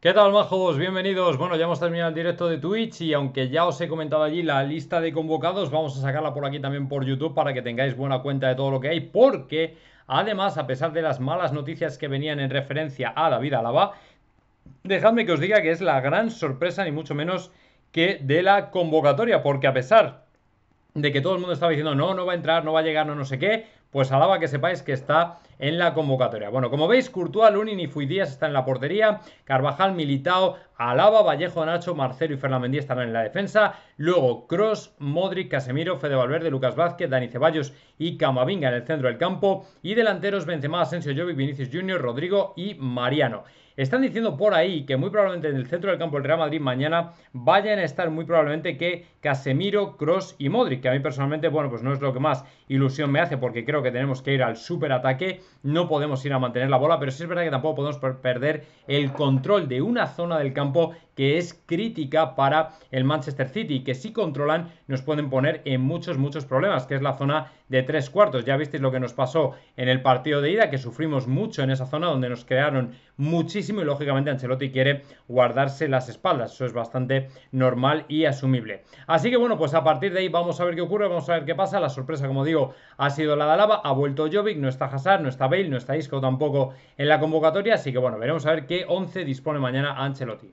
¿Qué tal, majos? Bienvenidos. Bueno, ya hemos terminado el directo de Twitch y aunque ya os he comentado allí la lista de convocados, vamos a sacarla por aquí también por YouTube para que tengáis buena cuenta de todo lo que hay, porque además, a pesar de las malas noticias que venían en referencia a la vida Alaba, dejadme que os diga que es la gran sorpresa, ni mucho menos que de la convocatoria, porque a pesar de que todo el mundo estaba diciendo no, no va a entrar, no va a llegar, no, no sé qué, pues Alaba que sepáis que está en la convocatoria. Bueno, como veis, Courtois, Lunin y Fuidías están en la portería, Carvajal, Militao, Alaba, Vallejo, Nacho, Marcelo y Fernández estarán en la defensa, luego Cross, Modric, Casemiro, Fede Valverde, Lucas Vázquez, Dani Ceballos y Camavinga en el centro del campo y delanteros Benzema, Asensio, Jovic, Vinicius Junior, Rodrigo y Mariano. Están diciendo por ahí que muy probablemente en el centro del campo del Real Madrid mañana vayan a estar muy probablemente que Casemiro, Cross y Modric, que a mí personalmente, bueno, pues no es lo que más ilusión me hace porque creo que tenemos que ir al superataque. No podemos ir a mantener la bola, pero sí es verdad que tampoco podemos perder el control de una zona del campo que es crítica para el Manchester City, que si controlan nos pueden poner en muchos, muchos problemas, que es la zona de tres cuartos. Ya visteis lo que nos pasó en el partido de ida, que sufrimos mucho en esa zona donde nos crearon muchísimo y lógicamente Ancelotti quiere guardarse las espaldas. Eso es bastante normal y asumible. Así que bueno, pues a partir de ahí vamos a ver qué ocurre, vamos a ver qué pasa. La sorpresa, como digo, ha sido la de la ha vuelto Jovic, no está Hazard, no está Bale, no está Isco tampoco en la convocatoria. Así que bueno, veremos a ver qué 11 dispone mañana Ancelotti.